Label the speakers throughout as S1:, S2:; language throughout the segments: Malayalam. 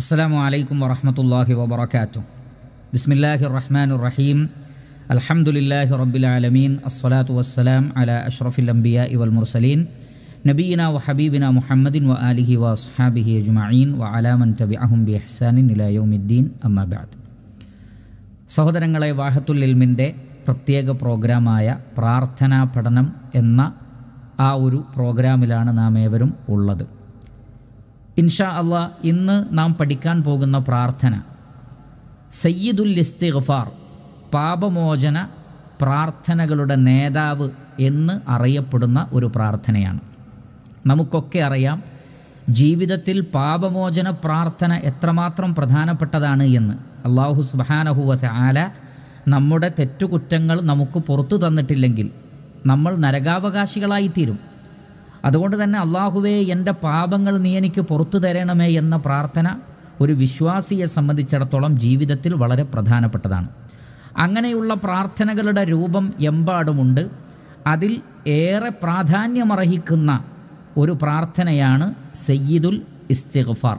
S1: അസ്സലാമു അലൈക്കും വറഹമത്തല്ലാഹി വബർക്കാത്തു ബിസ്മില്ലാഹി റഹ്മാൻ റഹീം അലഹമുല്ലാഹി റബ്ബിലാലമീൻ അസ്സലാത്തു വസ്സലാം അല അഷ്റഫിൽ ഇവൽ മുർസലീൻ നബീന വ ഹബീബിന മുഹമ്മദിൻ വ ആലിഹി വ അസ്ഹാബിഹി അജ്മഈൻ വ അലാമൻ തബി അഹും ബി ഹസാനിൻ ഇലായൗമുദ്ദീൻ അമ്മബാദ് സഹോദരങ്ങളെ വാഹത്തുൽ ഇൽമിൻ്റെ പ്രത്യേക പ്രോഗ്രാമായ പ്രാർത്ഥനാ പഠനം എന്ന ആ ഒരു പ്രോഗ്രാമിലാണ് നാം ഏവരും ഉള്ളത് ഇൻഷാ അള്ള ഇന്ന് നാം പഠിക്കാൻ പോകുന്ന പ്രാർത്ഥന സയ്യിദുൽ ഇസ്തിഗ്ഫാർ പാപമോചന പ്രാർത്ഥനകളുടെ നേതാവ് എന്ന് അറിയപ്പെടുന്ന ഒരു പ്രാർത്ഥനയാണ് നമുക്കൊക്കെ അറിയാം ജീവിതത്തിൽ പാപമോചന പ്രാർത്ഥന എത്രമാത്രം പ്രധാനപ്പെട്ടതാണ് എന്ന് അള്ളാഹു സുബാനഹുവ ആല നമ്മുടെ തെറ്റുകുറ്റങ്ങൾ നമുക്ക് പുറത്തു തന്നിട്ടില്ലെങ്കിൽ നമ്മൾ നരകാവകാശികളായിത്തീരും അതുകൊണ്ട് തന്നെ അള്ളാഹുവേ എൻ്റെ പാപങ്ങൾ നീ എനിക്ക് പുറത്തു തരണമേ എന്ന പ്രാർത്ഥന ഒരു വിശ്വാസിയെ സംബന്ധിച്ചിടത്തോളം ജീവിതത്തിൽ വളരെ പ്രധാനപ്പെട്ടതാണ് അങ്ങനെയുള്ള പ്രാർത്ഥനകളുടെ രൂപം എമ്പാടുമുണ്ട് അതിൽ ഏറെ പ്രാധാന്യമർഹിക്കുന്ന ഒരു പ്രാർത്ഥനയാണ് സയ്യിദുൽ ഇസ്തിഗ്ഫാർ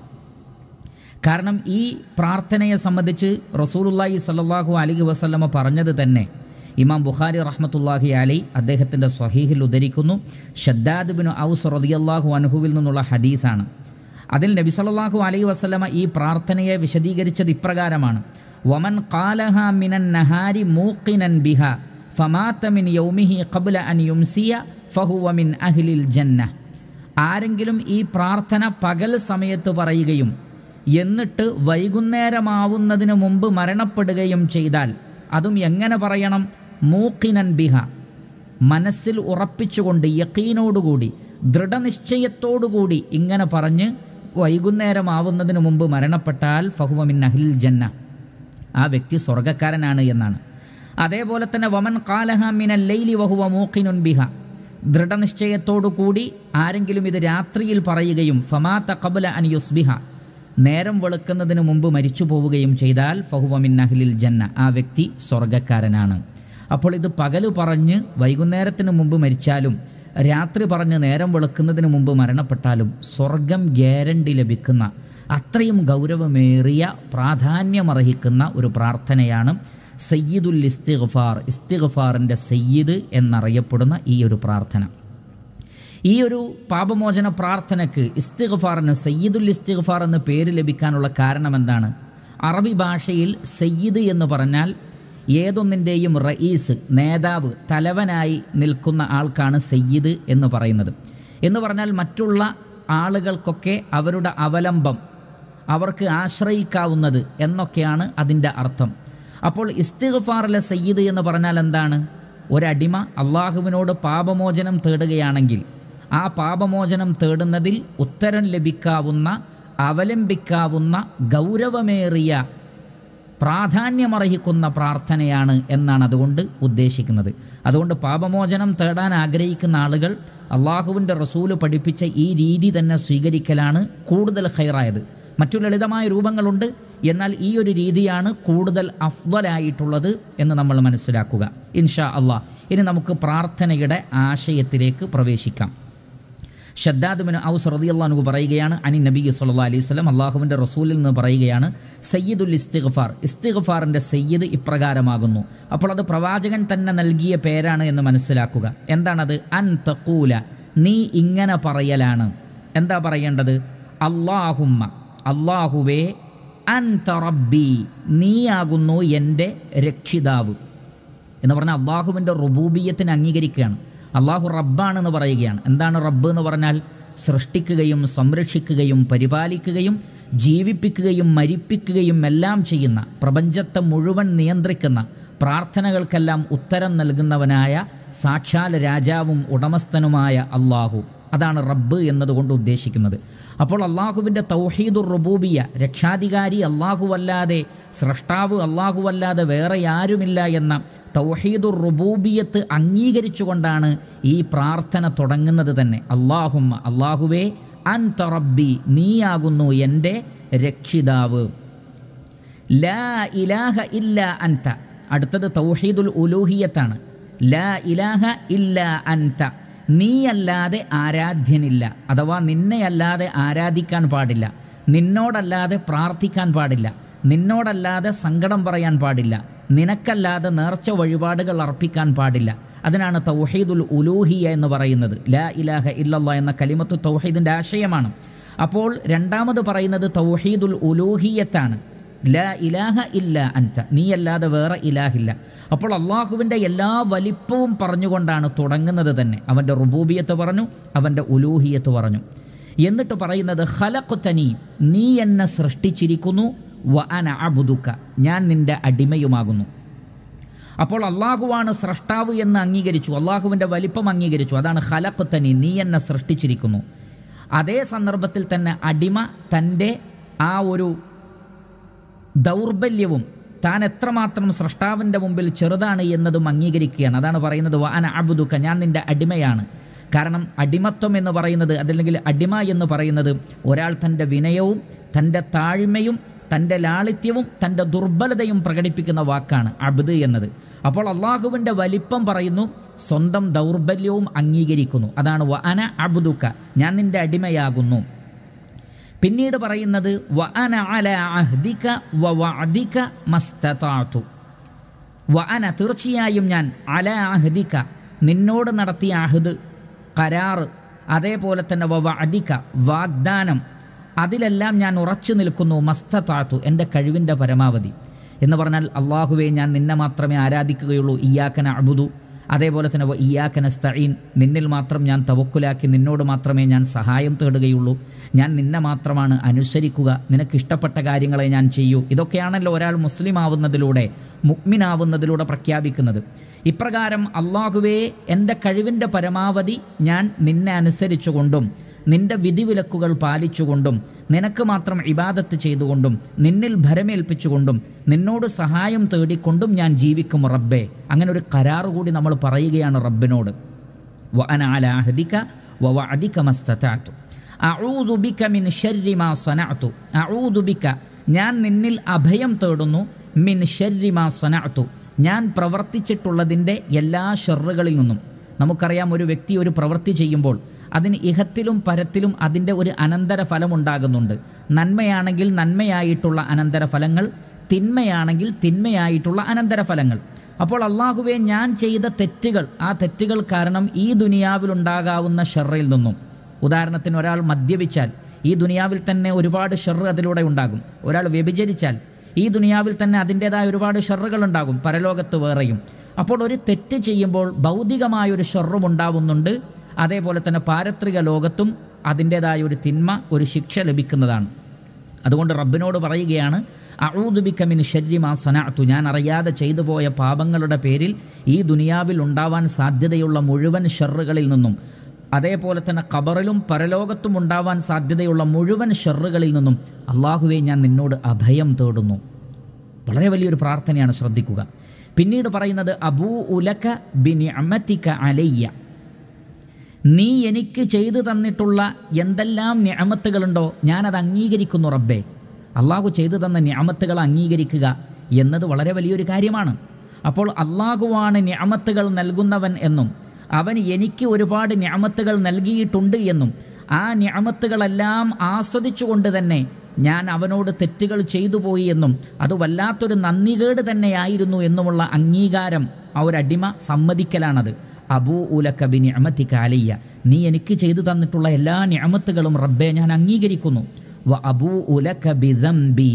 S1: കാരണം ഈ പ്രാർത്ഥനയെ സംബന്ധിച്ച് റസൂലുല്ലാഹി സല്ലാഹു അലി വസല്ലമ പറഞ്ഞത് തന്നെ ഇമാം ബുഖാരി റഹ്മത്തുല്ലാഹി അലി അദ്ദേഹത്തിൻ്റെ സ്വഹീഹിൽ ഉദ്ധരിക്കുന്നു ഷദ്ദാദ് ബിൻ ഔസ് റതിയല്ലാഹു അനഹുവിൽ നിന്നുള്ള ഹദീസാണ് അതിൽ നബി സല്ലാഹു അലൈ വസ്ലമ ഈ പ്രാർത്ഥനയെ വിശദീകരിച്ചത് ഇപ്രകാരമാണ് വമൻ കാലഹ മിനൻ നഹാരി മൂക്കിനൻ ബിഹ ഫമാത്തമിൻ യൗമിഹി കബുല അൻ യുംസിയ ഫഹുവമിൻ അഹ്ലിൽ ജന്ന ആരെങ്കിലും ഈ പ്രാർത്ഥന പകൽ സമയത്ത് പറയുകയും എന്നിട്ട് വൈകുന്നേരമാവുന്നതിന് മുമ്പ് മരണപ്പെടുകയും ചെയ്താൽ അതും എങ്ങനെ പറയണം മൂക്കിനൻ ബിഹ മനസ്സിൽ ഉറപ്പിച്ചുകൊണ്ട് യക്കീനോടുകൂടി ദൃഢനിശ്ചയത്തോടുകൂടി ഇങ്ങനെ പറഞ്ഞ് വൈകുന്നേരമാവുന്നതിന് മുമ്പ് മരണപ്പെട്ടാൽ ഫഹുവമിൻ അഹിൽ ജന്ന ആ വ്യക്തി സ്വർഗക്കാരനാണ് എന്നാണ് അതേപോലെ തന്നെ വമൻ കാലഹ മിനൽ ലൈലി വഹുവ മൂക്കിനുൻ ബിഹ ദൃഢനിശ്ചയത്തോടു കൂടി ആരെങ്കിലും ഇത് രാത്രിയിൽ പറയുകയും ഫമാത്ത കബുല അൻ യുസ്ബിഹ നേരം വെളുക്കുന്നതിന് മുമ്പ് മരിച്ചു പോവുകയും ചെയ്താൽ ഫഹുവമിൻ അഹ്ലിൽ ജന്ന ആ വ്യക്തി സ്വർഗക്കാരനാണ് അപ്പോൾ ഇത് പകല് പറഞ്ഞ് വൈകുന്നേരത്തിന് മുമ്പ് മരിച്ചാലും രാത്രി പറഞ്ഞ് നേരം വെളുക്കുന്നതിന് മുമ്പ് മരണപ്പെട്ടാലും സ്വർഗം ഗ്യാരണ്ടി ലഭിക്കുന്ന അത്രയും ഗൗരവമേറിയ പ്രാധാന്യമർഹിക്കുന്ന ഒരു പ്രാർത്ഥനയാണ് സയ്യിദുൽ ഇസ്തിഗ്ഫാർ ഇസ്തിഗഫാറിൻ്റെ സയ്യിദ് എന്നറിയപ്പെടുന്ന ഈ ഒരു പ്രാർത്ഥന ഈ ഒരു പാപമോചന പ്രാർത്ഥനയ്ക്ക് ഇസ്തിഗഫാറിന് സയ്യിദുൽ ഇസ്തിഗ്ഫാർ എന്ന് പേര് ലഭിക്കാനുള്ള കാരണം എന്താണ് അറബി ഭാഷയിൽ സയ്യിദ് എന്ന് പറഞ്ഞാൽ ഏതൊന്നിൻ്റെയും റയീസ് നേതാവ് തലവനായി നിൽക്കുന്ന ആൾക്കാണ് സയ്യിദ് എന്ന് പറയുന്നത് എന്ന് പറഞ്ഞാൽ മറ്റുള്ള ആളുകൾക്കൊക്കെ അവരുടെ അവലംബം അവർക്ക് ആശ്രയിക്കാവുന്നത് എന്നൊക്കെയാണ് അതിൻ്റെ അർത്ഥം അപ്പോൾ ഇസ്തിഗ്ഫാറിലെ സയ്യിദ് എന്ന് പറഞ്ഞാൽ എന്താണ് ഒരടിമ അള്ളാഹുവിനോട് പാപമോചനം തേടുകയാണെങ്കിൽ ആ പാപമോചനം തേടുന്നതിൽ ഉത്തരം ലഭിക്കാവുന്ന അവലംബിക്കാവുന്ന ഗൗരവമേറിയ പ്രാധാന്യമർഹിക്കുന്ന പ്രാർത്ഥനയാണ് എന്നാണ് അതുകൊണ്ട് ഉദ്ദേശിക്കുന്നത് അതുകൊണ്ട് പാപമോചനം തേടാൻ ആഗ്രഹിക്കുന്ന ആളുകൾ അള്ളാഹുവിൻ്റെ റസൂല് പഠിപ്പിച്ച ഈ രീതി തന്നെ സ്വീകരിക്കലാണ് കൂടുതൽ ഹൈറായത് മറ്റു ലളിതമായ രൂപങ്ങളുണ്ട് എന്നാൽ ഈ ഒരു രീതിയാണ് കൂടുതൽ അഫ്വലായിട്ടുള്ളത് എന്ന് നമ്മൾ മനസ്സിലാക്കുക ഇൻഷാ അള്ളാഹ് ഇനി നമുക്ക് പ്രാർത്ഥനയുടെ ആശയത്തിലേക്ക് പ്രവേശിക്കാം ഷദ്ദാദുബിന് ഔസ് റതിയല്ലാനു പറയുകയാണ് അനി നബി സല്ലാ അലൈഹി സ്വലം അള്ളാഹുവിൻ്റെ റസൂലിൽ നിന്ന് പറയുകയാണ് സയ്യിദുൽ ഇസ്തിഗ്ഫാർ ഇസ്തിഗ്ഫാറിൻ്റെ സയ്യിദ് ഇപ്രകാരമാകുന്നു അപ്പോൾ അത് പ്രവാചകൻ തന്നെ നൽകിയ പേരാണ് എന്ന് മനസ്സിലാക്കുക എന്താണത് അൻ തക്കൂല നീ ഇങ്ങനെ പറയലാണ് എന്താ പറയേണ്ടത് അള്ളാഹുമ്മ അള്ളാഹുവേ അൻ തറബി നീയാകുന്നു എൻ്റെ രക്ഷിതാവ് എന്ന് പറഞ്ഞാൽ അള്ളാഹുവിൻ്റെ റുബൂബിയത്തിന് അംഗീകരിക്കുകയാണ് അള്ളാഹു റബ്ബാണെന്ന് പറയുകയാണ് എന്താണ് റബ്ബ് എന്ന് പറഞ്ഞാൽ സൃഷ്ടിക്കുകയും സംരക്ഷിക്കുകയും പരിപാലിക്കുകയും ജീവിപ്പിക്കുകയും മരിപ്പിക്കുകയും എല്ലാം ചെയ്യുന്ന പ്രപഞ്ചത്തെ മുഴുവൻ നിയന്ത്രിക്കുന്ന പ്രാർത്ഥനകൾക്കെല്ലാം ഉത്തരം നൽകുന്നവനായ സാക്ഷാൽ രാജാവും ഉടമസ്ഥനുമായ അള്ളാഹു അതാണ് റബ്ബ് എന്നതുകൊണ്ട് ഉദ്ദേശിക്കുന്നത് അപ്പോൾ അള്ളാഹുവിൻ്റെ തൗഹീദുർ റബൂബിയ രക്ഷാധികാരി അല്ലാഹുവല്ലാതെ സ്രഷ്ടാവ് അല്ലാഹുവല്ലാതെ വേറെ ആരുമില്ല എന്ന തൗഹീദുർ റുബൂബിയത്ത് അംഗീകരിച്ചുകൊണ്ടാണ് ഈ പ്രാർത്ഥന തുടങ്ങുന്നത് തന്നെ അള്ളാഹുമ്മ അള്ളാഹുവേ അൻ തറബി നീയാകുന്നു എൻ്റെ രക്ഷിതാവ് ലാ ഇലാഹ ഇല്ല അൻത അടുത്തത് തൗഹീദുൽ ഉലൂഹിയത്താണ് ലാ ഇലാഹ ഇല്ല അൻത നീയല്ലാതെ ആരാധ്യനില്ല അഥവാ നിന്നെയല്ലാതെ ആരാധിക്കാൻ പാടില്ല നിന്നോടല്ലാതെ പ്രാർത്ഥിക്കാൻ പാടില്ല നിന്നോടല്ലാതെ സങ്കടം പറയാൻ പാടില്ല നിനക്കല്ലാതെ നേർച്ച വഴിപാടുകൾ അർപ്പിക്കാൻ പാടില്ല അതിനാണ് തൗഹീദുൽ ഉലൂഹിയ എന്ന് പറയുന്നത് ലാ ഇലാഹ ഇല്ലല്ല എന്ന കലിമത്ത് തൗഹീദിൻ്റെ ആശയമാണ് അപ്പോൾ രണ്ടാമത് പറയുന്നത് തൗഹീദുൽ ഉലൂഹിയത്താണ് ലാ ഇലാഹ ഇല്ല അൻത നീയല്ലാതെ വേറെ ഇലാഹില്ല അപ്പോൾ അള്ളാഹുവിൻ്റെ എല്ലാ വലിപ്പവും പറഞ്ഞുകൊണ്ടാണ് തുടങ്ങുന്നത് തന്നെ അവൻ്റെ റുബൂബിയത്ത് പറഞ്ഞു അവൻ്റെ ഉലൂഹിയത്ത് പറഞ്ഞു എന്നിട്ട് പറയുന്നത് ഹലക്കുത്തനി നീ എന്നെ സൃഷ്ടിച്ചിരിക്കുന്നു വ അന അബുദുക്ക ഞാൻ നിൻ്റെ അടിമയുമാകുന്നു അപ്പോൾ അള്ളാഹുവാണ് സ്രഷ്ടാവ് എന്ന് അംഗീകരിച്ചു അള്ളാഹുവിൻ്റെ വലിപ്പം അംഗീകരിച്ചു അതാണ് ഹലക്കുത്തനി നീ എന്നെ സൃഷ്ടിച്ചിരിക്കുന്നു അതേ സന്ദർഭത്തിൽ തന്നെ അടിമ തൻ്റെ ആ ഒരു ദൗർബല്യവും താൻ എത്രമാത്രം സൃഷ്ടാവിൻ്റെ മുമ്പിൽ ചെറുതാണ് എന്നതും അംഗീകരിക്കുകയാണ് അതാണ് പറയുന്നത് വാന അബുദുക്ക ഞാൻ നിൻ്റെ അടിമയാണ് കാരണം അടിമത്വം എന്ന് പറയുന്നത് അതല്ലെങ്കിൽ അടിമ എന്ന് പറയുന്നത് ഒരാൾ തൻ്റെ വിനയവും തൻ്റെ താഴ്മയും തൻ്റെ ലാളിത്യവും തൻ്റെ ദുർബലതയും പ്രകടിപ്പിക്കുന്ന വാക്കാണ് അബ്ദ് എന്നത് അപ്പോൾ അള്ളാഹുവിൻ്റെ വലിപ്പം പറയുന്നു സ്വന്തം ദൗർബല്യവും അംഗീകരിക്കുന്നു അതാണ് വ അന അബ്ദുക്ക ഞാൻ നിൻ്റെ അടിമയാകുന്നു പിന്നീട് പറയുന്നത് വഅന അഹ്ദിക തീർച്ചയായും ഞാൻ അല അഹ്ദിക നിന്നോട് നടത്തിയ അഹദ് കരാറ് അതേപോലെ തന്നെ വ വഅദിക വാഗ്ദാനം അതിലെല്ലാം ഞാൻ ഉറച്ചു നിൽക്കുന്നു മസ്തതാത്തു എൻ്റെ കഴിവിൻ്റെ പരമാവധി എന്ന് പറഞ്ഞാൽ അള്ളാഹുവെ ഞാൻ നിന്നെ മാത്രമേ ആരാധിക്കുകയുള്ളൂ ഇയാക്കന അബുദു അതേപോലെ തന്നെ ഇയാക്കനസ്തഈൻ നിന്നിൽ മാത്രം ഞാൻ തവക്കുലാക്കി നിന്നോട് മാത്രമേ ഞാൻ സഹായം തേടുകയുള്ളൂ ഞാൻ നിന്നെ മാത്രമാണ് അനുസരിക്കുക നിനക്കിഷ്ടപ്പെട്ട കാര്യങ്ങളെ ഞാൻ ചെയ്യൂ ഇതൊക്കെയാണല്ലോ ഒരാൾ മുസ്ലിം ആവുന്നതിലൂടെ മുക്മിനാവുന്നതിലൂടെ പ്രഖ്യാപിക്കുന്നത് ഇപ്രകാരം അള്ളാഹുവേ എൻ്റെ കഴിവിൻ്റെ പരമാവധി ഞാൻ നിന്നെ അനുസരിച്ചുകൊണ്ടും നിന്റെ വിധിവിലക്കുകൾ പാലിച്ചുകൊണ്ടും നിനക്ക് മാത്രം ഇബാദത്ത് ചെയ്തുകൊണ്ടും നിന്നിൽ ഭരമേൽപ്പിച്ചുകൊണ്ടും നിന്നോട് സഹായം തേടിക്കൊണ്ടും ഞാൻ ജീവിക്കും റബ്ബേ അങ്ങനെ ഒരു കരാറ് കൂടി നമ്മൾ പറയുകയാണ് റബ്ബിനോട് മിൻ ഞാൻ നിന്നിൽ അഭയം തേടുന്നു മിൻ ഷെരിമാ സനാത്തു ഞാൻ പ്രവർത്തിച്ചിട്ടുള്ളതിൻ്റെ എല്ലാ ഷെറുകളിൽ നിന്നും നമുക്കറിയാം ഒരു വ്യക്തി ഒരു പ്രവൃത്തി ചെയ്യുമ്പോൾ അതിന് ഇഹത്തിലും പരത്തിലും അതിൻ്റെ ഒരു അനന്തര ഫലമുണ്ടാകുന്നുണ്ട് നന്മയാണെങ്കിൽ നന്മയായിട്ടുള്ള അനന്തര ഫലങ്ങൾ തിന്മയാണെങ്കിൽ തിന്മയായിട്ടുള്ള അനന്തര ഫലങ്ങൾ അപ്പോൾ അള്ളാഹുവെ ഞാൻ ചെയ്ത തെറ്റുകൾ ആ തെറ്റുകൾ കാരണം ഈ ദുനിയാവിലുണ്ടാകാവുന്ന ഷെറയിൽ നിന്നും ഉദാഹരണത്തിന് ഒരാൾ മദ്യപിച്ചാൽ ഈ ദുനിയാവിൽ തന്നെ ഒരുപാട് ഷെറ് അതിലൂടെ ഉണ്ടാകും ഒരാൾ വ്യഭിചരിച്ചാൽ ഈ ദുനിയാവിൽ തന്നെ അതിൻ്റേതായ ഒരുപാട് ഷെറുകൾ ഉണ്ടാകും പരലോകത്ത് വേറെയും അപ്പോൾ ഒരു തെറ്റ് ചെയ്യുമ്പോൾ ഭൗതികമായൊരു ഷെറും ഉണ്ടാവുന്നുണ്ട് അതേപോലെ തന്നെ പാരത്രിക ലോകത്തും അതിൻ്റേതായ ഒരു തിന്മ ഒരു ശിക്ഷ ലഭിക്കുന്നതാണ് അതുകൊണ്ട് റബ്ബിനോട് പറയുകയാണ് അഴൂദുബിക്കമിന് ശരീരമാ സനാത്തു ഞാൻ അറിയാതെ ചെയ്തു പോയ പാപങ്ങളുടെ പേരിൽ ഈ ദുനിയാവിൽ ഉണ്ടാവാൻ സാധ്യതയുള്ള മുഴുവൻ ഷെറുകളിൽ നിന്നും അതേപോലെ തന്നെ ഖബറിലും പരലോകത്തും ഉണ്ടാവാൻ സാധ്യതയുള്ള മുഴുവൻ ഷെറുകളിൽ നിന്നും അള്ളാഹുവെ ഞാൻ നിന്നോട് അഭയം തേടുന്നു വളരെ വലിയൊരു പ്രാർത്ഥനയാണ് ശ്രദ്ധിക്കുക പിന്നീട് പറയുന്നത് അബൂ ഉലക ബിനി അമത്തിക്ക അലയ്യ നീ എനിക്ക് ചെയ്തു തന്നിട്ടുള്ള എന്തെല്ലാം ഞാമത്തുകളുണ്ടോ ഞാനത് അംഗീകരിക്കുന്നു റബ്ബേ അള്ളാഹു ചെയ്തു തന്ന ഞാമത്തുകൾ അംഗീകരിക്കുക എന്നത് വളരെ വലിയൊരു കാര്യമാണ് അപ്പോൾ അള്ളാഹുവാണ് ഞാമത്തുകൾ നൽകുന്നവൻ എന്നും അവൻ എനിക്ക് ഒരുപാട് ഞാമത്തുകൾ നൽകിയിട്ടുണ്ട് എന്നും ആ ഞാമത്തുകളെല്ലാം ആസ്വദിച്ചുകൊണ്ട് തന്നെ ഞാൻ അവനോട് തെറ്റുകൾ ചെയ്തു പോയി എന്നും അത് വല്ലാത്തൊരു നന്ദികേട് തന്നെയായിരുന്നു എന്നുമുള്ള അംഗീകാരം ആ ഒരു അടിമ സമ്മതിക്കലാണത് അബൂ ഉലക്കബി നിയമത്തി നീ എനിക്ക് ചെയ്തു തന്നിട്ടുള്ള എല്ലാ നിഅമത്തുകളും റബ്ബെ ഞാൻ അംഗീകരിക്കുന്നു വ അബു ഉലക്കബി ബി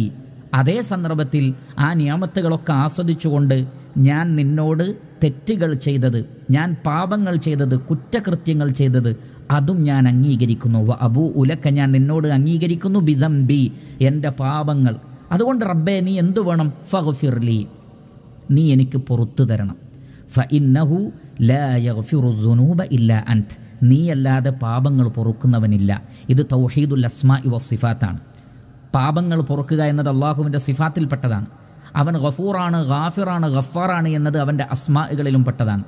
S1: അതേ സന്ദർഭത്തിൽ ആ നിഅമത്തുകളൊക്കെ ആസ്വദിച്ചുകൊണ്ട് ഞാൻ നിന്നോട് തെറ്റുകൾ ചെയ്തത് ഞാൻ പാപങ്ങൾ ചെയ്തത് കുറ്റകൃത്യങ്ങൾ ചെയ്തത് അതും ഞാൻ അംഗീകരിക്കുന്നു വ അബു ഉലക്ക ഞാൻ നിന്നോട് അംഗീകരിക്കുന്നു ബിതം ബി എൻ്റെ പാപങ്ങൾ അതുകൊണ്ട് റബ്ബെ നീ എന്തു വേണം ഫഗ്ഫിർലി നീ എനിക്ക് പുറത്തു തരണം ഫ ഇന്നഹു ലൂബ ഇല്ല അൻത് നീയല്ലാതെ പാപങ്ങൾ പൊറുക്കുന്നവനില്ല ഇത് തൗഹീദുൽ അസ്മ ഇവ സിഫാത്താണ് പാപങ്ങൾ പൊറുക്കുക എന്നത് അള്ളാഹുവിൻ്റെ സിഫാത്തിൽപ്പെട്ടതാണ് അവൻ ഗഫൂറാണ് ഗാഫിറാണ് ഗഫാറാണ് എന്നത് അവൻ്റെ അസ്മാകളിലും പെട്ടതാണ്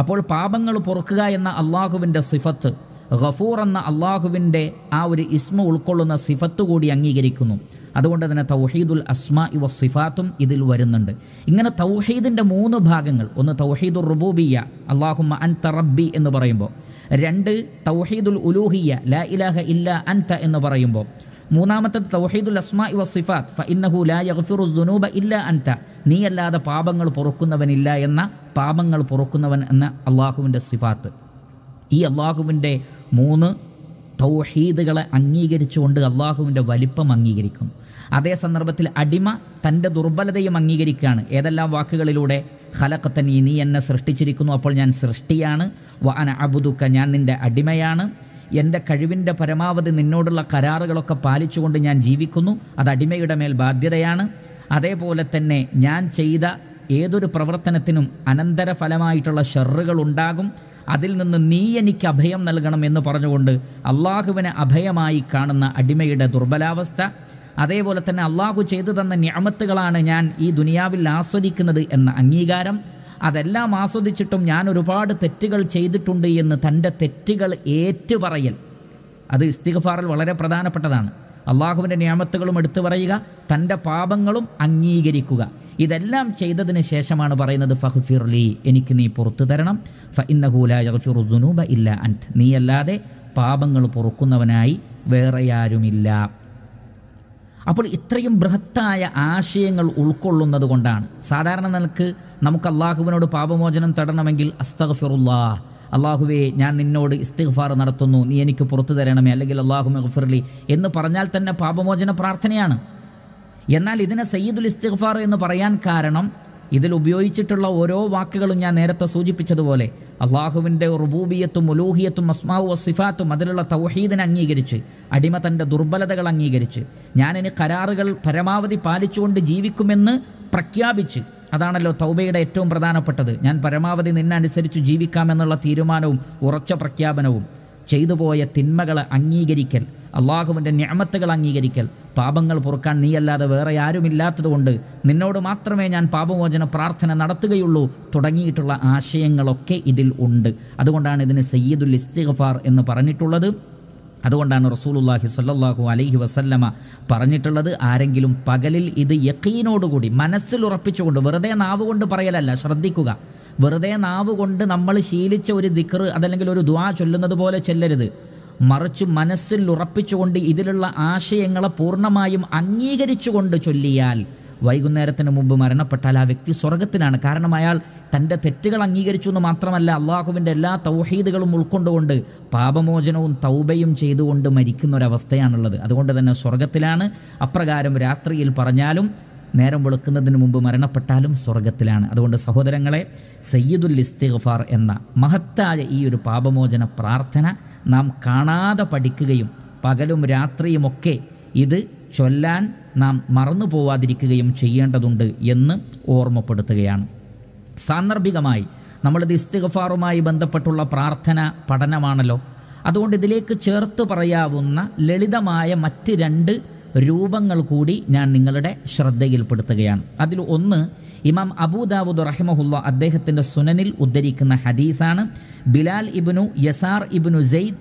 S1: അപ്പോൾ പാപങ്ങൾ പൊറുക്കുക എന്ന അള്ളാഹുവിൻ്റെ സിഫത്ത് ഗഫൂർ എന്ന അള്ളാഹുവിൻ്റെ ആ ഒരു ഇസ്മ ഉൾക്കൊള്ളുന്ന സിഫത്ത് കൂടി അംഗീകരിക്കുന്നു അതുകൊണ്ട് തന്നെ തൗഹീദുൽ അസ്മ ഇവ സിഫാത്തും ഇതിൽ വരുന്നുണ്ട് ഇങ്ങനെ തൗഹീദിൻ്റെ മൂന്ന് ഭാഗങ്ങൾ ഒന്ന് തൗഹീദുൽ റുബൂബിയ അള്ളാഹുമ്മ അൻ തറബി എന്ന് പറയുമ്പോൾ രണ്ട് തൗഹീദുൽ ഉലൂഹിയ ല ഇലാഹ ഇല്ല അൻത എന്ന് പറയുമ്പോൾ മൂന്നാമത്തെ തൗഹീദുൽ അസ്മ ഇവ സിഫാത്ത് ഫ ഇന്നഹു ലാ യഗ്ഫിറു ദുനൂബ ഇല്ല അൻത നീയല്ലാതെ പാപങ്ങൾ പൊറുക്കുന്നവനില്ല എന്ന പാപങ്ങൾ പൊറുക്കുന്നവൻ എന്ന അള്ളാഹുവിൻ്റെ സിഫാത്ത് ഈ അള്ളാഹുവിൻ്റെ മൂന്ന് തൗഹീദുകളെ അംഗീകരിച്ചുകൊണ്ട് അള്ളാഹുവിൻ്റെ വലിപ്പം അംഗീകരിക്കും അതേ സന്ദർഭത്തിൽ അടിമ തൻ്റെ ദുർബലതയും അംഗീകരിക്കുകയാണ് ഏതെല്ലാം വാക്കുകളിലൂടെ ഹലക്കത്തൻ നീ എന്നെ സൃഷ്ടിച്ചിരിക്കുന്നു അപ്പോൾ ഞാൻ സൃഷ്ടിയാണ് വ അന അബുദുക്ക ഞാൻ നിൻ്റെ അടിമയാണ് എൻ്റെ കഴിവിൻ്റെ പരമാവധി നിന്നോടുള്ള കരാറുകളൊക്കെ പാലിച്ചുകൊണ്ട് ഞാൻ ജീവിക്കുന്നു അത് അടിമയുടെ മേൽ ബാധ്യതയാണ് അതേപോലെ തന്നെ ഞാൻ ചെയ്ത ഏതൊരു പ്രവർത്തനത്തിനും അനന്തരഫലമായിട്ടുള്ള ഷെറുകൾ ഉണ്ടാകും അതിൽ നിന്ന് നീ എനിക്ക് അഭയം നൽകണം എന്ന് പറഞ്ഞുകൊണ്ട് അള്ളാഹുവിനെ അഭയമായി കാണുന്ന അടിമയുടെ ദുർബലാവസ്ഥ അതേപോലെ തന്നെ അള്ളാഹു ചെയ്തു തന്ന ഞാമത്തുകളാണ് ഞാൻ ഈ ദുനിയാവിൽ ആസ്വദിക്കുന്നത് എന്ന അംഗീകാരം അതെല്ലാം ആസ്വദിച്ചിട്ടും ഞാൻ ഒരുപാട് തെറ്റുകൾ ചെയ്തിട്ടുണ്ട് എന്ന് തൻ്റെ തെറ്റുകൾ ഏറ്റുപറയൽ അത് ഇസ്തിഗഫാറിൽ വളരെ പ്രധാനപ്പെട്ടതാണ് അള്ളാഹുവിൻ്റെ നിയമത്തുകളും എടുത്തു പറയുക തൻ്റെ പാപങ്ങളും അംഗീകരിക്കുക ഇതെല്ലാം ചെയ്തതിന് ശേഷമാണ് പറയുന്നത് ഫഹ്ഫിർലി എനിക്ക് നീ പുറത്തു തരണം ഫ ഇന്നഹൂലുനൂബ ഇല്ല അൻത് നീയല്ലാതെ പാപങ്ങൾ പൊറുക്കുന്നവനായി വേറെയാരുമില്ല അപ്പോൾ ഇത്രയും ബൃഹത്തായ ആശയങ്ങൾ ഉൾക്കൊള്ളുന്നത് കൊണ്ടാണ് സാധാരണ നിലക്ക് നമുക്ക് അള്ളാഹുവിനോട് പാപമോചനം തടണമെങ്കിൽ അസ്തഫിറുല്ലാ അള്ളാഹുവേ ഞാൻ നിന്നോട് ഇസ്തിഗ്ഫാർ നടത്തുന്നു നീ എനിക്ക് പുറത്തു തരണമേ അല്ലെങ്കിൽ അള്ളാഹു മെഹഫർലി എന്ന് പറഞ്ഞാൽ തന്നെ പാപമോചന പ്രാർത്ഥനയാണ് എന്നാൽ ഇതിനെ സയ്യിദുൽ ഇസ്തിഗ്ഫാർ എന്ന് പറയാൻ കാരണം ഇതിൽ ഉപയോഗിച്ചിട്ടുള്ള ഓരോ വാക്കുകളും ഞാൻ നേരത്തെ സൂചിപ്പിച്ചതുപോലെ അള്ളാഹുവിൻ്റെ റുബൂബിയത്തും മുലൂഹിയത്തും അസ്മാവും സിഫാത്തും അതിലുള്ള തൗഹീദിനെ അംഗീകരിച്ച് അടിമ തൻ്റെ ദുർബലതകൾ അംഗീകരിച്ച് ഞാനിനി കരാറുകൾ പരമാവധി പാലിച്ചുകൊണ്ട് ജീവിക്കുമെന്ന് പ്രഖ്യാപിച്ച് അതാണല്ലോ തൗബയുടെ ഏറ്റവും പ്രധാനപ്പെട്ടത് ഞാൻ പരമാവധി നിന്നനുസരിച്ച് ജീവിക്കാമെന്നുള്ള തീരുമാനവും ഉറച്ച പ്രഖ്യാപനവും ചെയ്തുപോയ തിന്മകളെ അംഗീകരിക്കൽ അള്ളാഹുവിൻ്റെ ഞാമത്തുകൾ അംഗീകരിക്കൽ പാപങ്ങൾ പുറക്കാൻ നീയല്ലാതെ വേറെ ആരുമില്ലാത്തതുകൊണ്ട് നിന്നോട് മാത്രമേ ഞാൻ പാപമോചന പ്രാർത്ഥന നടത്തുകയുള്ളൂ തുടങ്ങിയിട്ടുള്ള ആശയങ്ങളൊക്കെ ഇതിൽ ഉണ്ട് അതുകൊണ്ടാണ് ഇതിന് സയ്യിദുൽ ഇസ്തിഗഫാർ എന്ന് പറഞ്ഞിട്ടുള്ളത് അതുകൊണ്ടാണ് റസൂലുല്ലാഹി സല്ലാഹു അലൈഹി വസല്ലമ പറഞ്ഞിട്ടുള്ളത് ആരെങ്കിലും പകലിൽ ഇത് യക്കീനോടുകൂടി മനസ്സിൽ ഉറപ്പിച്ചുകൊണ്ട് വെറുതെ നാവ് കൊണ്ട് പറയലല്ല ശ്രദ്ധിക്കുക വെറുതെ നാവ് കൊണ്ട് നമ്മൾ ശീലിച്ച ഒരു ദിക്കർ അതല്ലെങ്കിൽ ഒരു ദ്വാ ചൊല്ലുന്നത് പോലെ ചെല്ലരുത് മറിച്ച് മനസ്സിൽ ഉറപ്പിച്ചുകൊണ്ട് ഇതിലുള്ള ആശയങ്ങളെ പൂർണ്ണമായും അംഗീകരിച്ചുകൊണ്ട് ചൊല്ലിയാൽ വൈകുന്നേരത്തിന് മുമ്പ് മരണപ്പെട്ടാൽ ആ വ്യക്തി സ്വർഗത്തിലാണ് കാരണം അയാൾ തൻ്റെ തെറ്റുകൾ അംഗീകരിച്ചു എന്ന് മാത്രമല്ല അള്ളാഹുവിൻ്റെ എല്ലാ തൗഹീദുകളും ഉൾക്കൊണ്ടുകൊണ്ട് പാപമോചനവും തൗബയും ചെയ്തുകൊണ്ട് മരിക്കുന്ന ഒരവസ്ഥയാണുള്ളത് അതുകൊണ്ട് തന്നെ സ്വർഗത്തിലാണ് അപ്രകാരം രാത്രിയിൽ പറഞ്ഞാലും നേരം വെളുക്കുന്നതിന് മുമ്പ് മരണപ്പെട്ടാലും സ്വർഗത്തിലാണ് അതുകൊണ്ട് സഹോദരങ്ങളെ സയ്യിദുൽ ഇസ്തിഗ്ഫാർ എന്ന മഹത്തായ ഈ ഒരു പാപമോചന പ്രാർത്ഥന നാം കാണാതെ പഠിക്കുകയും പകലും രാത്രിയുമൊക്കെ ഇത് ചൊല്ലാൻ നാം മറന്നു പോവാതിരിക്കുകയും ചെയ്യേണ്ടതുണ്ട് എന്ന് ഓർമ്മപ്പെടുത്തുകയാണ് സാന്ദർഭികമായി നമ്മളിത് ഇസ്തിഗഫാറുമായി ബന്ധപ്പെട്ടുള്ള പ്രാർത്ഥന പഠനമാണല്ലോ അതുകൊണ്ട് ഇതിലേക്ക് ചേർത്ത് പറയാവുന്ന ലളിതമായ മറ്റ് രണ്ട് രൂപങ്ങൾ കൂടി ഞാൻ നിങ്ങളുടെ ശ്രദ്ധയിൽപ്പെടുത്തുകയാണ് അതിൽ ഒന്ന് ഇമാം അബൂദാവുദ് റഹിമഹുല്ല അദ്ദേഹത്തിൻ്റെ സുനനിൽ ഉദ്ധരിക്കുന്ന ഹദീസാണ് ബിലാൽ ഇബ്നു യസാർ ഇബ്നു ജെയ്ദ്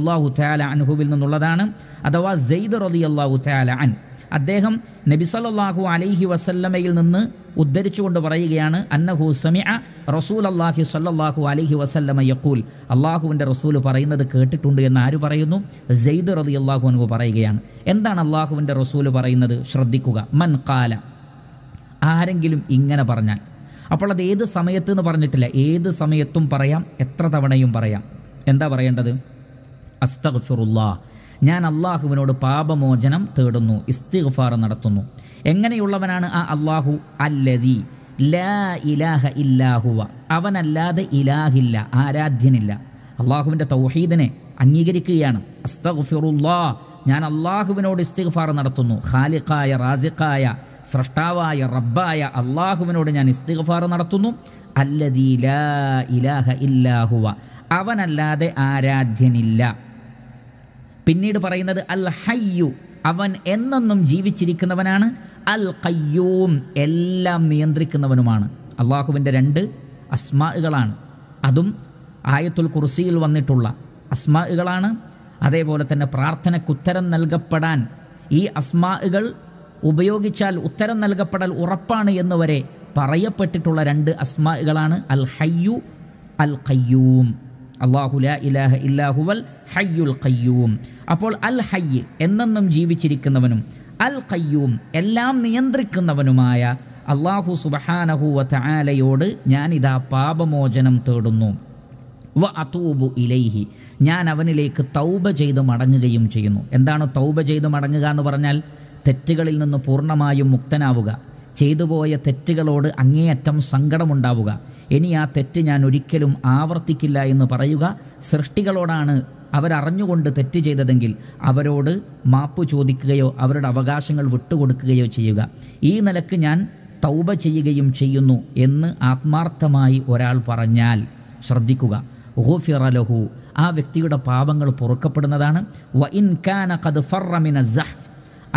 S1: അള്ളാഹു താല അൻഹുവിൽ നിന്നുള്ളതാണ് അഥവാ സെയ്ദ് അള്ളാഹു താല അൻ അദ്ദേഹം നബിസല്ലാഹു അലൈഹി വസല്ലമയിൽ നിന്ന് ഉദ്ധരിച്ചുകൊണ്ട് പറയുകയാണ് അന്നഹു സമിഅ റസൂൽ അള്ളാഹി സല്ലാഹു അലഹി വസല്ലമ യക്കൂൽ അള്ളാഹുവിൻ്റെ റസൂൽ പറയുന്നത് കേട്ടിട്ടുണ്ട് എന്ന് ആര് പറയുന്നു സെയ്ദ് റതി അള്ളാഹു അനുഹു പറയുകയാണ് എന്താണ് അള്ളാഹുവിൻ്റെ റസൂൽ പറയുന്നത് ശ്രദ്ധിക്കുക മൻ കാല ആരെങ്കിലും ഇങ്ങനെ പറഞ്ഞാൽ അപ്പോൾ അത് ഏത് സമയത്ത് എന്ന് പറഞ്ഞിട്ടില്ല ഏത് സമയത്തും പറയാം എത്ര തവണയും പറയാം എന്താ പറയേണ്ടത് അസ്തഗ്ഫിറുല്ലാ ഞാൻ അള്ളാഹുവിനോട് പാപമോചനം തേടുന്നു ഇസ്തിഗ്ഫാർ നടത്തുന്നു എങ്ങനെയുള്ളവനാണ് ആ അള്ളാഹു അല്ലദീ ലാ ഇലാഹ ഇല്ലാഹുവ അവനല്ലാതെ ഇലാഹില്ല ആരാധ്യനില്ല അള്ളാഹുവിൻ്റെ തൗഹീദിനെ അംഗീകരിക്കുകയാണ് അസ്തഗ്ഫിറുല്ലാ ഞാൻ അള്ളാഹുവിനോട് ഇസ്തിഗ്ഫാർ നടത്തുന്നു ഖാലിഖായ റാസിഖായ സ്രഷ്ടാവായ റബ്ബായ അള്ളാഹുവിനോട് ഞാൻ ഇസ്തിഗ്ഫാർ നടത്തുന്നു അല്ലദീ ലാ ഇലാഹ ഇല്ലാഹുവ അവനല്ലാതെ ആരാധ്യനില്ല പിന്നീട് പറയുന്നത് അൽ ഹയ്യു അവൻ എന്നെന്നും ജീവിച്ചിരിക്കുന്നവനാണ് അൽ കയ്യൂം എല്ലാം നിയന്ത്രിക്കുന്നവനുമാണ് അള്ളാഹുവിൻ്റെ രണ്ട് അസ്മാകളാണ് അതും ആയത്തുൽ കുർസിയിൽ വന്നിട്ടുള്ള അസ്മാകളാണ് അതേപോലെ തന്നെ പ്രാർത്ഥനയ്ക്ക് ഉത്തരം നൽകപ്പെടാൻ ഈ അസ്മാകൾ ഉപയോഗിച്ചാൽ ഉത്തരം നൽകപ്പെടൽ ഉറപ്പാണ് എന്നുവരെ പറയപ്പെട്ടിട്ടുള്ള രണ്ട് അസ്മാകളാണ് അൽ ഹയ്യു അൽ ഖയ്യൂം അള്ളാഹു ലാ ഇലാഹ ഇല്ലാഹുവൽ ഹയ്യുൽ ഖയ്യൂം അപ്പോൾ അൽ ഹയ്യ് എന്നെന്നും ജീവിച്ചിരിക്കുന്നവനും അൽ ഖയ്യൂം എല്ലാം നിയന്ത്രിക്കുന്നവനുമായ അള്ളാഹു സുബഹാനഹുവ തആലയോട് ഞാനിതാ പാപമോചനം തേടുന്നു വ അതൂബു ഇലൈഹി ഞാൻ അവനിലേക്ക് തൗബ ചെയ്ത് മടങ്ങുകയും ചെയ്യുന്നു എന്താണ് തൗബ ചെയ്ത് മടങ്ങുക എന്ന് പറഞ്ഞാൽ തെറ്റുകളിൽ നിന്ന് പൂർണ്ണമായും മുക്തനാവുക ചെയ്തുപോയ തെറ്റുകളോട് അങ്ങേയറ്റം സങ്കടമുണ്ടാവുക ഇനി ആ തെറ്റ് ഞാൻ ഒരിക്കലും ആവർത്തിക്കില്ല എന്ന് പറയുക സൃഷ്ടികളോടാണ് അവരറിഞ്ഞുകൊണ്ട് തെറ്റ് ചെയ്തതെങ്കിൽ അവരോട് മാപ്പ് ചോദിക്കുകയോ അവരുടെ അവകാശങ്ങൾ വിട്ടുകൊടുക്കുകയോ ചെയ്യുക ഈ നിലക്ക് ഞാൻ തൗബ ചെയ്യുകയും ചെയ്യുന്നു എന്ന് ആത്മാർത്ഥമായി ഒരാൾ പറഞ്ഞാൽ ശ്രദ്ധിക്കുക ഹുഫിറലഹു ആ വ്യക്തിയുടെ പാപങ്ങൾ പൊറുക്കപ്പെടുന്നതാണ് വ ഇൻ കാന ഫർറ ഫറമിന സഹ്ഫ്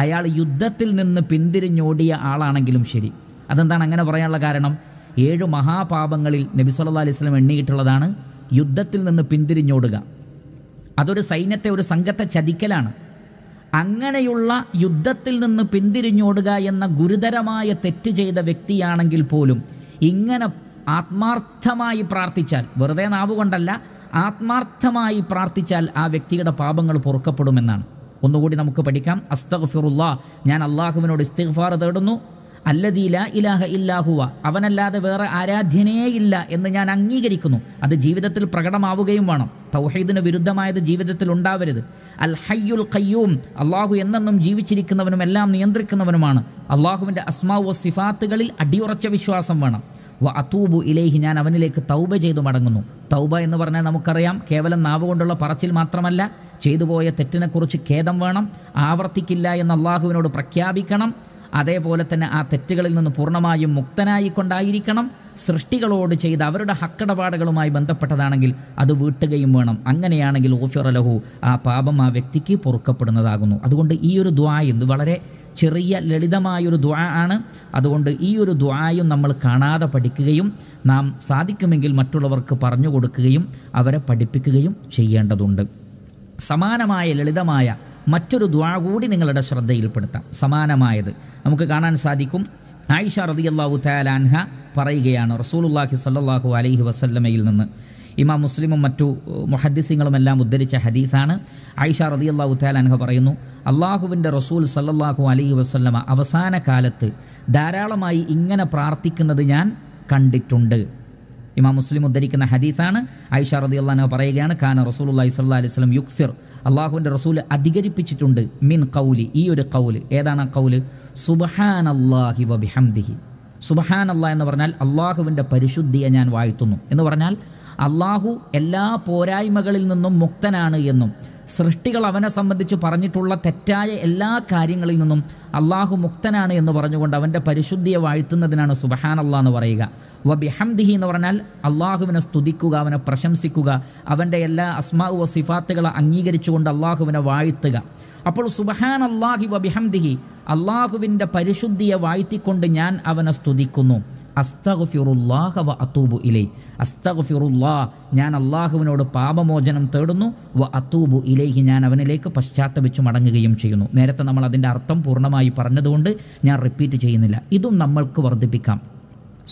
S1: അയാൾ യുദ്ധത്തിൽ നിന്ന് പിന്തിരിഞ്ഞോടിയ ആളാണെങ്കിലും ശരി അതെന്താണ് അങ്ങനെ പറയാനുള്ള കാരണം ഏഴ് മഹാപാപങ്ങളിൽ നബി സല്ലാ അലൈഹി സ്വലം എണ്ണിയിട്ടുള്ളതാണ് യുദ്ധത്തിൽ നിന്ന് പിന്തിരിഞ്ഞോടുക അതൊരു സൈന്യത്തെ ഒരു സംഘത്തെ ചതിക്കലാണ് അങ്ങനെയുള്ള യുദ്ധത്തിൽ നിന്ന് പിന്തിരിഞ്ഞോടുക എന്ന ഗുരുതരമായ തെറ്റ് ചെയ്ത വ്യക്തിയാണെങ്കിൽ പോലും ഇങ്ങനെ ആത്മാർത്ഥമായി പ്രാർത്ഥിച്ചാൽ വെറുതെ നാവുകൊണ്ടല്ല ആത്മാർത്ഥമായി പ്രാർത്ഥിച്ചാൽ ആ വ്യക്തിയുടെ പാപങ്ങൾ പൊറുക്കപ്പെടുമെന്നാണ് ഒന്നുകൂടി നമുക്ക് പഠിക്കാം അസ്തഗ്ഫിറുല്ലാ ഞാൻ അള്ളാഹുവിനോട് ഇസ്തിഗ്ഫാർ തേടുന്നു അല്ലതീല ഇലാഹ ഇല്ലാഹുവ അവനല്ലാതെ വേറെ ആരാധ്യനേ ഇല്ല എന്ന് ഞാൻ അംഗീകരിക്കുന്നു അത് ജീവിതത്തിൽ പ്രകടമാവുകയും വേണം തൗഹീദിന് വിരുദ്ധമായത് ജീവിതത്തിൽ ഉണ്ടാവരുത് അൽ ഹയ്യുൽ ഖയ്യൂം അള്ളാഹു എന്നെന്നും ജീവിച്ചിരിക്കുന്നവനും എല്ലാം നിയന്ത്രിക്കുന്നവനുമാണ് അള്ളാഹുവിൻ്റെ അസ്മാവ് സിഫാത്തുകളിൽ അടിയുറച്ച വിശ്വാസം വേണം വ അത്തൂബു ഇലേഹി ഞാൻ അവനിലേക്ക് തൗബ ചെയ്തു മടങ്ങുന്നു തൗബ എന്ന് പറഞ്ഞാൽ നമുക്കറിയാം കേവലം നാവ് കൊണ്ടുള്ള പറച്ചിൽ മാത്രമല്ല ചെയ്തുപോയ തെറ്റിനെക്കുറിച്ച് ഖേദം വേണം ആവർത്തിക്കില്ല എന്ന് അള്ളാഹുവിനോട് പ്രഖ്യാപിക്കണം അതേപോലെ തന്നെ ആ തെറ്റുകളിൽ നിന്ന് പൂർണ്ണമായും മുക്തനായിക്കൊണ്ടായിരിക്കണം സൃഷ്ടികളോട് ചെയ്ത അവരുടെ ഹക്കടപാടുകളുമായി ബന്ധപ്പെട്ടതാണെങ്കിൽ അത് വീട്ടുകയും വേണം അങ്ങനെയാണെങ്കിൽ അലഹു ആ പാപം ആ വ്യക്തിക്ക് പൊറുക്കപ്പെടുന്നതാകുന്നു അതുകൊണ്ട് ഈ ഒരു ദ്വായും വളരെ ചെറിയ ലളിതമായൊരു ദ്വാ ആണ് അതുകൊണ്ട് ഈ ഒരു ദ്വായും നമ്മൾ കാണാതെ പഠിക്കുകയും നാം സാധിക്കുമെങ്കിൽ മറ്റുള്ളവർക്ക് പറഞ്ഞു കൊടുക്കുകയും അവരെ പഠിപ്പിക്കുകയും ചെയ്യേണ്ടതുണ്ട് സമാനമായ ലളിതമായ മറ്റൊരു ദ്വാ കൂടി നിങ്ങളുടെ ശ്രദ്ധയിൽപ്പെടുത്താം സമാനമായത് നമുക്ക് കാണാൻ സാധിക്കും ആയിഷ റതിയല്ലാഹു തയാലാൻഹ പറയുകയാണ് റസൂലുല്ലാഹി സല്ലാഹു അലൈഹി വസല്ലമയിൽ നിന്ന് ഇമാം മുസ്ലിമും മറ്റു എല്ലാം ഉദ്ധരിച്ച ഹദീസാണ് ആയിഷ റതിയല്ലാഹു തയാലാൻഹ പറയുന്നു അള്ളാഹുവിൻ്റെ റസൂൽ സല്ലാഹു അലൈഹി വസല്ലമ അവസാന കാലത്ത് ധാരാളമായി ഇങ്ങനെ പ്രാർത്ഥിക്കുന്നത് ഞാൻ കണ്ടിട്ടുണ്ട് ഇമാം മുസ്ലിം ഉദ്ധരിക്കുന്ന ഹദീഫാണ് ഐഷ റതി അള്ളഹാന പറയുകയാണ് ഖാന റസൂൽ അള്ളഹി അലൈഹി സ്വലം യുക്സിർ അള്ളാഹുവിൻ്റെ റസൂൽ അധികരിപ്പിച്ചിട്ടുണ്ട് മിൻ കൗലി ഈ ഒരു കൗല് ഏതാണ് ആ കൗല് സുബഹാൻ അള്ളാഹി വബിഹംദിഹി സുബഹാൻ അള്ളാഹ് എന്ന് പറഞ്ഞാൽ അള്ളാഹുവിൻ്റെ പരിശുദ്ധിയെ ഞാൻ വാഴ്ത്തുന്നു എന്ന് പറഞ്ഞാൽ അള്ളാഹു എല്ലാ പോരായ്മകളിൽ നിന്നും മുക്തനാണ് എന്നും സൃഷ്ടികൾ അവനെ സംബന്ധിച്ച് പറഞ്ഞിട്ടുള്ള തെറ്റായ എല്ലാ കാര്യങ്ങളിൽ നിന്നും അള്ളാഹു മുക്തനാണ് എന്ന് പറഞ്ഞുകൊണ്ട് അവൻ്റെ പരിശുദ്ധിയെ വാഴ്ത്തുന്നതിനാണ് സുബഹാൻ അള്ളാഹ് എന്ന് പറയുക വ ബിഹംദിഹി എന്ന് പറഞ്ഞാൽ അള്ളാഹുവിനെ സ്തുതിക്കുക അവനെ പ്രശംസിക്കുക അവൻ്റെ എല്ലാ അസ്മാഉ സിഫാത്തുകളെ അംഗീകരിച്ചുകൊണ്ട് അള്ളാഹുവിനെ വാഴ്ത്തുക അപ്പോൾ സുബഹാൻ അള്ളാഹി വ ബിഹംദിഹി അള്ളാഹുവിൻ്റെ പരിശുദ്ധിയെ വാഴ്ത്തിക്കൊണ്ട് ഞാൻ അവനെ സ്തുതിക്കുന്നു അസ്തഗുഫിറുല്ലാഹ വ അത്തൂബു ഇലൈ അസ്തഗുഫിറുല്ലാ ഞാൻ അള്ളാഹുവിനോട് പാപമോചനം തേടുന്നു വ അത്തൂബു ഇലൈഹി ഞാൻ അവനിലേക്ക് പശ്ചാത്തപിച്ചു മടങ്ങുകയും ചെയ്യുന്നു നേരത്തെ നമ്മൾ അതിൻ്റെ അർത്ഥം പൂർണ്ണമായി പറഞ്ഞതുകൊണ്ട് ഞാൻ റിപ്പീറ്റ് ചെയ്യുന്നില്ല ഇതും നമ്മൾക്ക് വർദ്ധിപ്പിക്കാം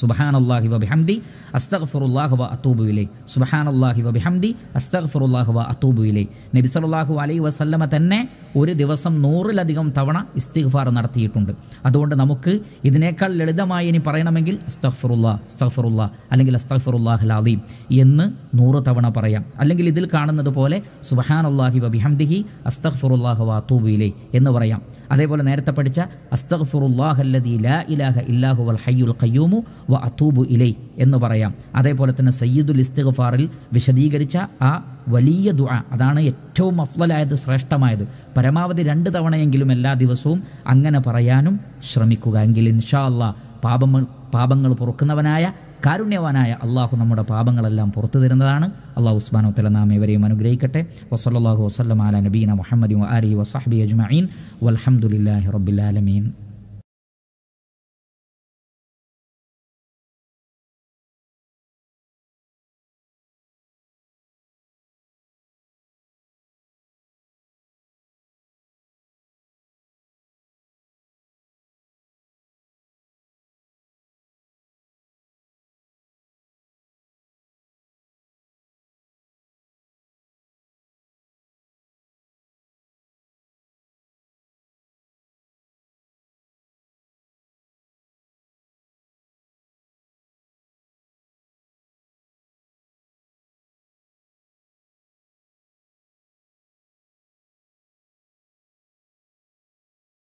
S1: സുബ്ഹാനല്ലാഹി അള്ളാഹി വബിഹംദി അസ്തഗ്ഫുറുല്ലാഹു വ അത്തൂബു ഇലൈ സുബ്ഹാനല്ലാഹി വ ബിഹംദി അസ്തഗ്ഫുറുല്ലാഹു വ അത്തൂബു ഇലൈ നബി സല്ലല്ലാഹു അലൈഹി വസല്ലമ തന്നെ ഒരു ദിവസം നൂറിലധികം തവണ ഇസ്തിഗ്ഫാർ നടത്തിയിട്ടുണ്ട് അതുകൊണ്ട് നമുക്ക് ഇതിനേക്കാൾ ലളിതമായി ഇനി പറയണമെങ്കിൽ അസ്തഗ്ഫുറുല്ലാ അസ്തഗ്ഫുറുല്ലാ അല്ലെങ്കിൽ അസ്തഗ്ഫുറുല്ലാഹുൽ അലീം എന്ന് നൂറ് തവണ പറയാം അല്ലെങ്കിൽ ഇതിൽ കാണുന്നത് പോലെ സുബ്ഹാനല്ലാഹി വ ബിഹംദിഹി സുബഹാനല്ലാഹി വ അസ്തഗ്ഫുറുല്ലാഹു വാത്തൂബിലേ എന്ന് പറയാം അതേപോലെ നേരത്തെ പഠിച്ച അസ്തഗ്ഫുറുല്ലാഹല്ലദി ലാ ഇലാഹ ഇല്ലാഹു വൽ ഹയ്യുൽ ഖയ്യൂമു വ അത്തൂബു ഇലൈ എന്ന് പറയാം പറയാം അതേപോലെ തന്നെ സയ്യിദുൽ ഇസ്തിഗഫാറിൽ വിശദീകരിച്ച ആ വലിയ ദുആ അതാണ് ഏറ്റവും അഫ്ലലായത് ശ്രേഷ്ഠമായത് പരമാവധി രണ്ട് തവണയെങ്കിലും എല്ലാ ദിവസവും അങ്ങനെ പറയാനും ശ്രമിക്കുക എങ്കിൽ ഇൻഷാ അല്ലാ പാപങ്ങൾ പാപങ്ങൾ പൊറുക്കുന്നവനായ കാരുണ്യവാനായ അള്ളാഹു നമ്മുടെ പാപങ്ങളെല്ലാം പുറത്തു തരുന്നതാണ് അള്ളാഹു ഉസ്മാനോത്തല നാം ഇവരെയും അനുഗ്രഹിക്കട്ടെ വസല്ലാഹു വസ്ലമാല നബീന മുഹമ്മദ് അലി വസാഹബി അജ്മീൻ വലഹമുല്ലാഹി റബ്ബിലാലമീൻ